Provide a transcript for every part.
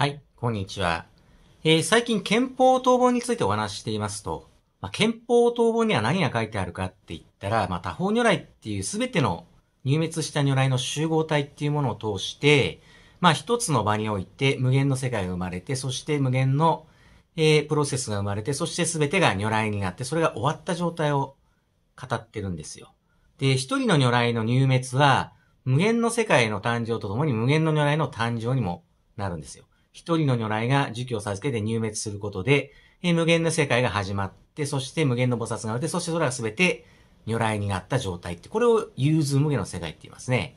はい、こんにちは。えー、最近憲法統合についてお話ししていますと、まあ、憲法統合には何が書いてあるかって言ったら、まあ、方如来っていうすべての入滅した如来の集合体っていうものを通して、まあ、一つの場において無限の世界が生まれて、そして無限の、えー、プロセスが生まれて、そして全てが如来になって、それが終わった状態を語ってるんですよ。で、一人の如来の入滅は、無限の世界の誕生とともに無限の如来の誕生にもなるんですよ。一人の如来が儒教を授けて入滅することで、え無限の世界が始まって、そして無限の菩薩があって、そしてそれが全て如来になった状態って、これを融通無限の世界って言いますね。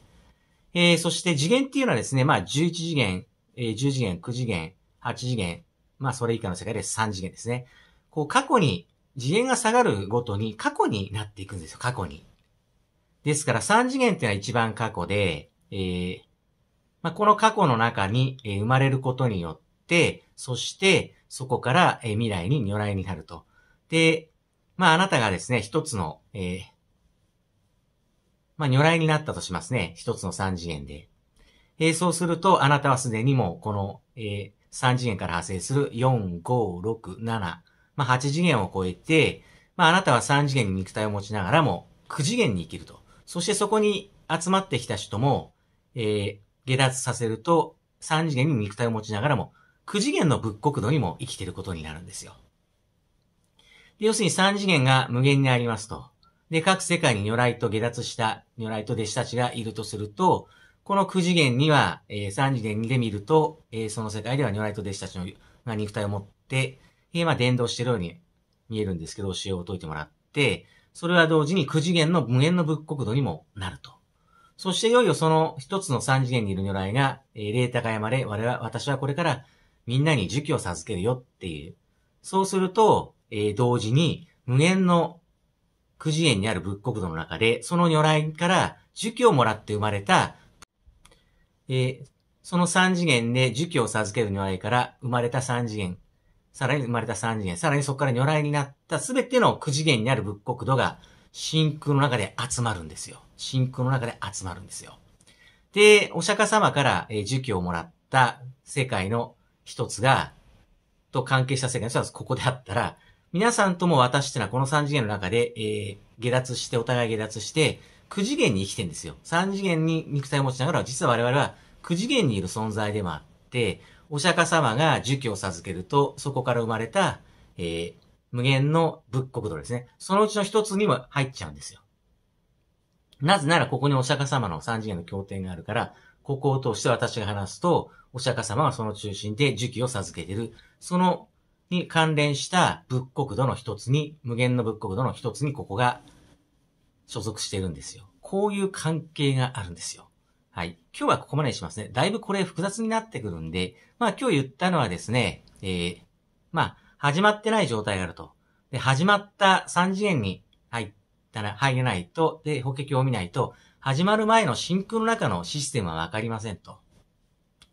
えー、そして次元っていうのはですね、まあ11次元、えー、10次元、9次元、8次元、まあそれ以下の世界で3次元ですね。こう過去に、次元が下がるごとに過去になっていくんですよ、過去に。ですから3次元っていうのは一番過去で、えー、まあ、この過去の中に生まれることによって、そしてそこから未来に如来になると。で、まあ、あなたがですね、一つの、えー、まあ、如来になったとしますね。一つの三次元で。えー、そうすると、あなたはすでにもう、この、えー、3次元から派生する4、5、6、7、まあ、8次元を超えて、まあ、あなたは3次元に肉体を持ちながらも、9次元に生きると。そしてそこに集まってきた人も、えー、下脱させると、3次元に肉体を持ちながらも、9次元の仏国土にも生きていることになるんですよ。で要するに3次元が無限にありますと。で、各世界に如来と下脱した、如来と弟子たちがいるとすると、この9次元には、えー、3次元で見ると、えー、その世界では如来と弟子たちのが肉体を持って、えー、まあ、伝道してるように見えるんですけど、教えを解いてもらって、それは同時に9次元の無限の仏国土にもなる。そしていよいよその一つの三次元にいる如来が、えー、霊高山で我々、私はこれからみんなに儒教を授けるよっていう。そうすると、えー、同時に無限の九次元にある仏国土の中で、その如来から儒教をもらって生まれた、えー、その三次元で儒教を授ける如来から生まれた三次元、さらに生まれた三次元、さらにそこから如来になったすべての九次元にある仏国土が、真空の中で集まるんですよ。真空の中で集まるんですよ。で、お釈迦様から、えー、儒教をもらった世界の一つが、と関係した世界の一つここであったら、皆さんとも私ってのはこの三次元の中で、えー、下脱して、お互い下脱して、九次元に生きてんですよ。三次元に肉体を持ちながら、実は我々は九次元にいる存在でもあって、お釈迦様が儒教を授けると、そこから生まれた、えー、無限の仏国土ですね。そのうちの一つにも入っちゃうんですよ。なぜならここにお釈迦様の三次元の経典があるから、ここを通して私が話すと、お釈迦様はその中心で時期を授けている。そのに関連した仏国土の一つに、無限の仏国土の一つにここが所属しているんですよ。こういう関係があるんですよ。はい。今日はここまでにしますね。だいぶこれ複雑になってくるんで、まあ今日言ったのはですね、えー、まあ、始まってない状態があると。で、始まった3次元に入ったら、入れないと、で、法華経を見ないと、始まる前の真空の中のシステムはわかりませんと。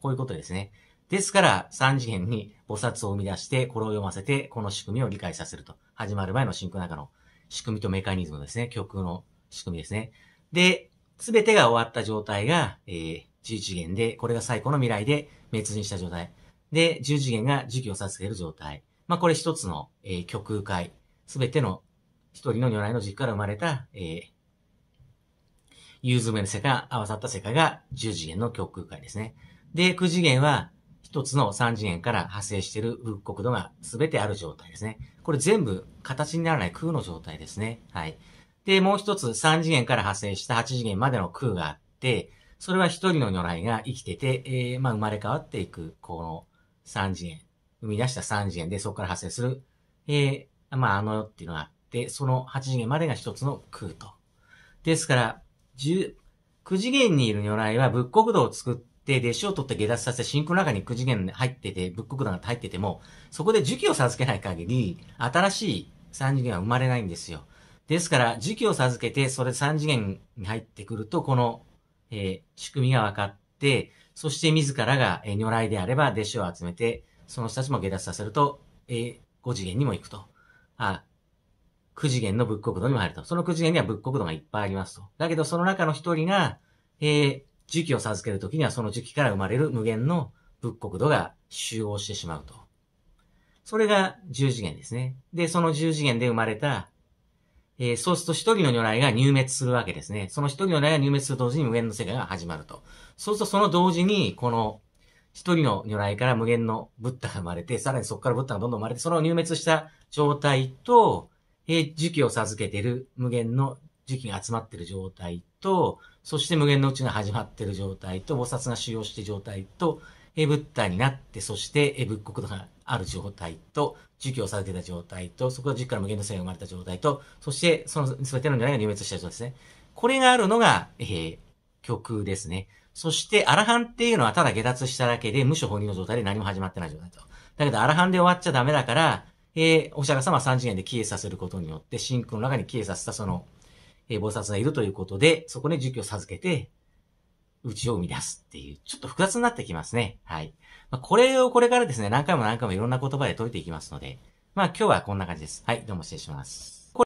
こういうことですね。ですから、3次元に菩薩を生み出して、これを読ませて、この仕組みを理解させると。始まる前の真空の中の仕組みとメカニズムですね。曲の仕組みですね。で、すべてが終わった状態が、えー、10次元で、これが最古の未来で滅人した状態。で、10次元が時期を授ける状態。まあ、これ一つの、えー、極界、すべての一人の如来の軸から生まれた、えー、融ずめの世界、合わさった世界が10次元の極空界ですね。で、9次元は一つの3次元から派生している国土が全てある状態ですね。これ全部形にならない空の状態ですね。はい。で、もう一つ3次元から派生した8次元までの空があって、それは一人の如来が生きてて、えー、まあ生まれ変わっていく、この3次元。生み出した3次元で、そこから発生する、えー、まあ、あの世っていうのがあって、その8次元までが一つの空と。ですから、9次元にいる如来は仏国土を作って、弟子を取って下脱させ、真空の中に9次元に入ってて、仏国土が入ってても、そこで樹器を授けない限り、新しい3次元は生まれないんですよ。ですから、時期を授けて、それ3次元に入ってくると、この、えー、仕組みが分かって、そして自らが、えー、如来であれば弟子を集めて、その人たちも下脱させると、え、5次元にも行くと。あ9次元の仏国土にも入ると。その9次元には仏国土がいっぱいありますと。だけど、その中の一人が、えー、時期を授けるときには、その時期から生まれる無限の仏国土が集合してしまうと。それが10次元ですね。で、その10次元で生まれた、えー、そうすると一人の如来が入滅するわけですね。その一人の如来が入滅すると同時に無限の世界が始まると。そうするとその同時に、この一人の如来から無限のブッダが生まれて、さらにそこからブッダがどんどん生まれて、その入滅した状態と、えー、樹を授けている無限の樹期が集まっている状態と、そして無限のうちが始まっている状態と、菩薩が修行している状態と、えー、ブッダになって、そして、えー、仏国がある状態と、時期を授けた状態と、そこから儒から無限の線が生まれた状態と、そして、その全ての如来が入滅した状態ですね。これがあるのが、えー、曲ですね。そして、アラハンっていうのはただ下脱しただけで、無所法入の状態で何も始まってない状態と。だけど、アラハンで終わっちゃダメだから、えー、お釈迦様は3次元で消えさせることによって、真空の中に消えさせたその、えー、菩薩がいるということで、そこで儒教を授けて、うちを生み出すっていう、ちょっと複雑になってきますね。はい。まあ、これをこれからですね、何回も何回もいろんな言葉で解いていきますので、まあ今日はこんな感じです。はい、どうも失礼します。